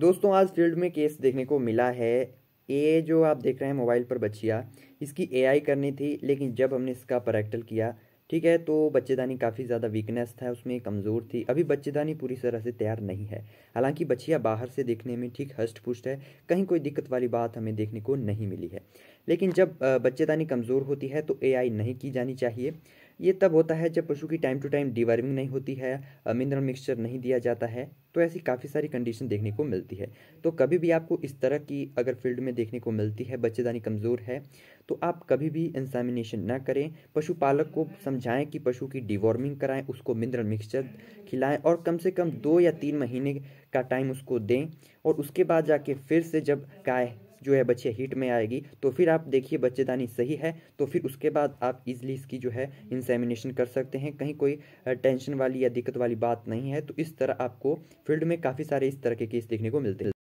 दोस्तों आज फील्ड में केस देखने को मिला है ए जो आप देख रहे हैं मोबाइल पर बच्चिया इसकी एआई करनी थी लेकिन जब हमने इसका प्रैक्टल किया ठीक है तो बच्चेदानी काफ़ी ज़्यादा वीकनेस था उसमें कमज़ोर थी अभी बच्चेदानी पूरी तरह से तैयार नहीं है हालांकि बच्चिया बाहर से देखने में ठीक हष्ट पुष्ट है कहीं कोई दिक्कत वाली बात हमें देखने को नहीं मिली है लेकिन जब बच्चेदानी कमज़ोर होती है तो एआई नहीं की जानी चाहिए ये तब होता है जब पशु की टाइम टू टाइम डिवर्मिंग नहीं होती है मिनरल मिक्सचर नहीं दिया जाता है तो ऐसी काफ़ी सारी कंडीशन देखने को मिलती है तो कभी भी आपको इस तरह की अगर फील्ड में देखने को मिलती है बच्चेदानी कमज़ोर है तो आप कभी भी इंसामिनेशन ना करें पशुपालक को समझाएं कि पशु की डिवॉर्मिंग कराएं उसको मिनरल मिक्सचर खिलाएं और कम से कम दो या तीन महीने का टाइम उसको दें और उसके बाद जाके फिर से जब गाय जो है बच्चे हीट में आएगी तो फिर आप देखिए बच्चेदानी सही है तो फिर उसके बाद आप इजली इसकी जो है इंसेमिनेशन कर सकते हैं कहीं कोई टेंशन वाली या दिक्कत वाली बात नहीं है तो इस तरह आपको फील्ड में काफ़ी सारे इस तरह के केस देखने को मिलते हैं